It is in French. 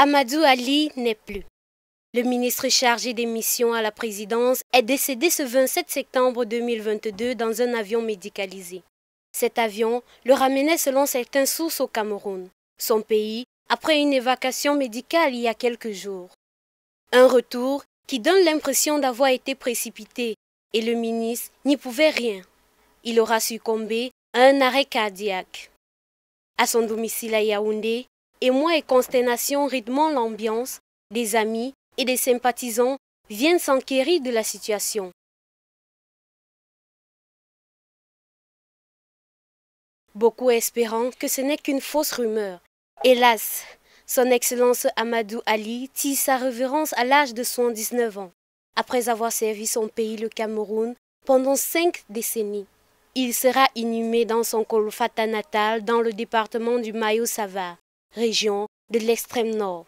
Amadou Ali n'est plus. Le ministre chargé des missions à la présidence est décédé ce 27 septembre 2022 dans un avion médicalisé. Cet avion le ramenait selon certains sources au Cameroun, son pays, après une évacuation médicale il y a quelques jours. Un retour qui donne l'impression d'avoir été précipité et le ministre n'y pouvait rien. Il aura succombé à un arrêt cardiaque. À son domicile à Yaoundé, émoi et consternation rythmant l'ambiance, des amis et des sympathisants viennent s'enquérir de la situation. Beaucoup espérant que ce n'est qu'une fausse rumeur. Hélas, son Excellence Amadou Ali tit sa révérence à l'âge de 79 ans, après avoir servi son pays le Cameroun pendant cinq décennies. Il sera inhumé dans son colofata natal dans le département du Mayo-Sava région de l'extrême nord.